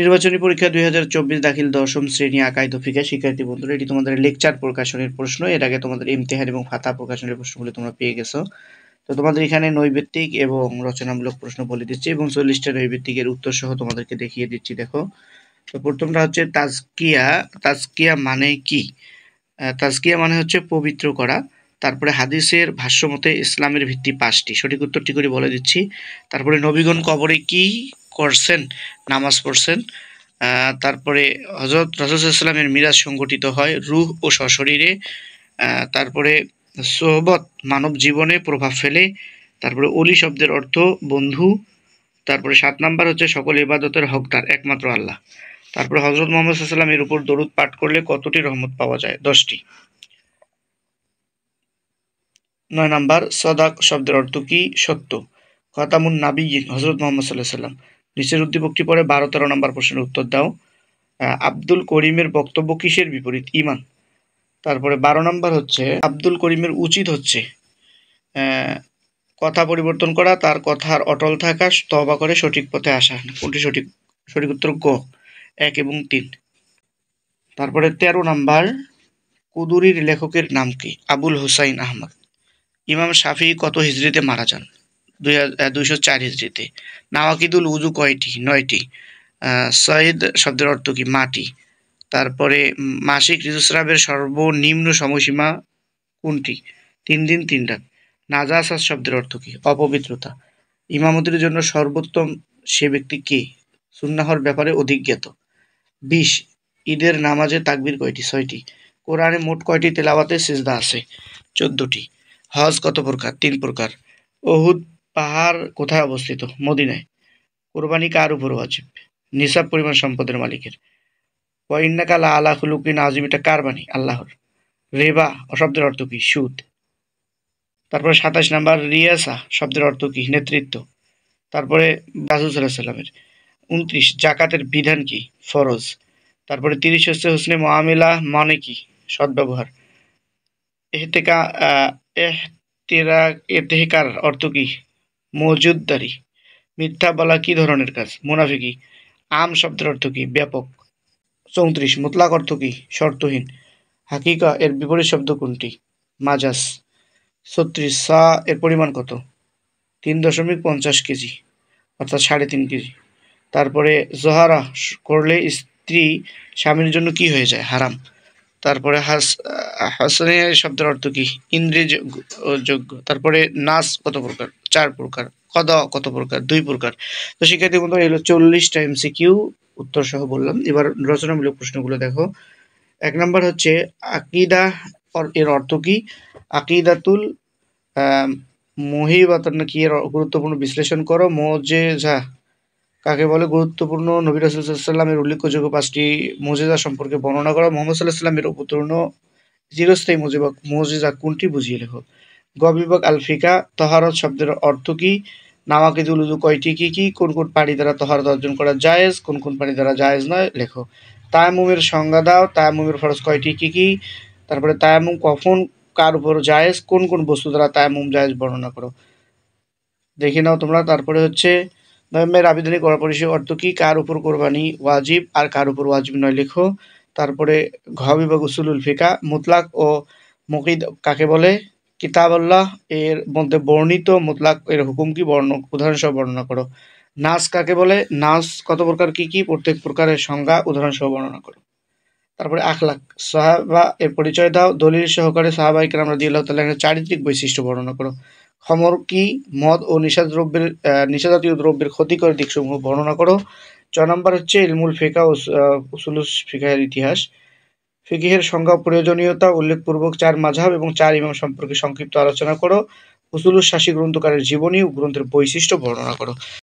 নির্বাচনী পরীক্ষা দুই হাজার চব্বিশ দাখিল দশম শ্রেণী আকাই দফিকা শিক্ষার্থী বন্ধুরা এটি তোমাদের লেকচার প্রকাশনের প্রশ্ন এর আগে তোমাদের ইমতেহান এবং ফাতা প্রকাশনের প্রশ্নগুলো তোমরা পেয়ে গেছো তো তোমাদের এখানে নৈবেত্তিক এবং রচনামূলক প্রশ্ন বলে দিচ্ছি এবং চল্লিশটা নৈবেত্তিকের উত্তর সহ তোমাদেরকে দেখিয়ে দিচ্ছি দেখো তো প্রথমটা হচ্ছে তাজকিয়া তাজকিয়া মানে কি তাজকিয়া মানে হচ্ছে পবিত্র করা তারপরে হাদিসের ভাষ্য মতে ইসলামের ভিত্তি পাঁচটি সঠিক উত্তরটি করে বলে দিচ্ছি তারপরে নবীগণ কবরে কি করছেন নামাজ পড়ছেন তারপরে হজরত রসুলামের মিরাজ সংগঠিত হয় রুহ ও সশরীরে তারপরে সোহবত মানব জীবনে প্রভাব ফেলে তারপরে অলি শব্দের অর্থ বন্ধু তারপরে সাত নাম্বার হচ্ছে সকল ইবাদতের হকদার একমাত্র আল্লাহ তারপরে হজরত মোহাম্মদ সাল্লামের উপর দরুদ পাঠ করলে কতটি রহমত পাওয়া যায় দশটি নয় নাম্বার সদাক শব্দের অর্থ কি সত্য খতামুন নাবি হজরত মোহাম্মদ সাল্লাহ সাল্লাম নিচের উদ্দীপকটি পরে বারো তেরো নম্বর প্রশ্নের উত্তর দাও আব্দুল করিমের বক্তব্য কিসের বিপরীত ইমান তারপরে বারো নম্বর হচ্ছে আব্দুল করিমের উচিত হচ্ছে কথা পরিবর্তন করা তার কথার অটল থাকা তবা করে সঠিক পথে আসা কোনটি সঠিক সঠিক উত্তর গ এক এবং তিন তারপরে ১৩ নাম্বার কুদুরির লেখকের নাম কি আবুল হুসাইন আহমদ ইমাম শাফি কত হিজড়িতে মারা যান দুই দুইশো চার হিজড়িতে নাওয়াকিদুল উজু কয়টি নয়টি সৈদ শব্দের অর্থ কি মাটি তারপরে মাসিক ঋতুস্রাবের সর্বনিম্ন সময়সীমা কোনটি তিন দিন তিন রাত নাজাস শব্দের অর্থ কি অপবিত্রতা ইমামতির জন্য সর্বোত্তম সে ব্যক্তি কে সুন্নাহর ব্যাপারে অধিক জ্ঞাত বিশ ঈদের নামাজে তাকবির কয়টি ছয়টি কোরআনে মোট কয়টি তেলাবাতে সিজদা আছে চোদ্দটি হজ কত প্রকার তিন প্রকার অহুদ পাহাড় কোথায় অবস্থিত মদিনায় কোরবানি কার উপর ওয়াজিব নিসাব পরিমাণ সম্পদের মালিকের ওয়াইন্নাকা আলা খুলুকিন আজিম এটা কার বাণী আল্লাহর রেবা শব্দের অর্থ কি সুদ তারপরে সাতাশ নাম্বার রিয়াসা শব্দের অর্থ কি নেতৃত্ব তারপরে রাজুসাল্লামের উনত্রিশ জাকাতের বিধান কি ফরজ তারপরে তিরিশ হচ্ছে হোসনে মোয়ামিলা মানে কি সদ্ব্যবহার এহতেকা এহতেরা এতেহকার অর্থ কি মজুদদারি মিথ্যা বলা কি ধরনের কাজ মুনাফিকি আম শব্দের অর্থ কি ব্যাপক চৌত্রিশ মুতলাক অর্থ কি শর্তহীন হাকিকা এর বিপরীত শব্দ কোনটি মাজাস ছত্রিশ সা এর পরিমাণ কত তিন দশমিক পঞ্চাশ কেজি অর্থাৎ সাড়ে তিন কেজি তারপরে জহারা করলে স্ত্রী স্বামীর জন্য কি হয়ে যায় হারাম তারপরে হাস হাসানিয়া শব্দের অর্থ কি ইন্দ্রিয় যোগ্য তারপরে নাচ কত প্রকার চার প্রকার কদা কত প্রকার দুই প্রকার তো শিক্ষার্থী বন্ধু এলো চল্লিশটা সিকিউ উত্তর সহ বললাম এবার রচনামূলক প্রশ্নগুলো দেখো এক নম্বর হচ্ছে আকিদা এর অর্থ কি আকিদাতুল মহিবাত কি এর গুরুত্বপূর্ণ বিশ্লেষণ করো যা কাকে বলে গুরুত্বপূর্ণ নবী রাসুল সাল্লামের উল্লেখযোগ্য পাঁচটি মোজেজা সম্পর্কে বর্ণনা করা মোহাম্মদ সাল্লাহ সাল্লামের উপতূর্ণ চিরস্থায়ী মজিবক মোজেজা কোনটি বুঝিয়ে লেখো গবিবক আল আলফিকা তহারত শব্দের অর্থ কি নামাকে জুলুজু কয়টি কি কি কোন কোন পানি দ্বারা তহারত অর্জন করা জায়েজ কোন কোন পানি দ্বারা জায়েজ নয় লেখো তায়ামুমের সংজ্ঞা দাও তায়ামুমের ফরজ কয়টি কি কি তারপরে তায়ামুম কখন কার উপর জায়েজ কোন কোন বস্তু দ্বারা তায়ামুম জায়েজ বর্ণনা করো দেখে নাও তোমরা তারপরে হচ্ছে মেয়ের আবেদনী করার পরে সে অর্থ কি কার উপর কোরবানি ওয়াজিব আর কার উপর ওয়াজিব নয় লেখো তারপরে ঘ বিভাগ উসুলুল ফিকা মুতলাক ও মুকিদ কাকে বলে আল্লাহ এর মধ্যে বর্ণিত মুতলাক এর হুকুম কি বর্ণ উদাহরণসহ বর্ণনা করো নাচ কাকে বলে নাচ কত প্রকার কি কি প্রত্যেক প্রকারের সংজ্ঞা উদাহরণসহ বর্ণনা করো তারপরে আখলাখ সাহাবা এর পরিচয় দাও দলিল সহকারে সাহাবাহিক ইকরাম দিয়ে তাআলার চারিত্রিক বৈশিষ্ট্য বর্ণনা করো খমর কি মদ ও নেশা দ্রব্যের নেশাজাতীয় দ্রব্যের ক্ষতিকর দিকসমূহ বর্ণনা করো ছয় নম্বর হচ্ছে ইলমুল ফেকা ও উসুলুস ফিকাহের ইতিহাস ফিকিহের সংজ্ঞা প্রয়োজনীয়তা উল্লেখপূর্বক চার মাঝাব এবং চার ইমাম সম্পর্কে সংক্ষিপ্ত আলোচনা করো হুসুলুস শাসী গ্রন্থকারের জীবনী ও গ্রন্থের বৈশিষ্ট্য বর্ণনা করো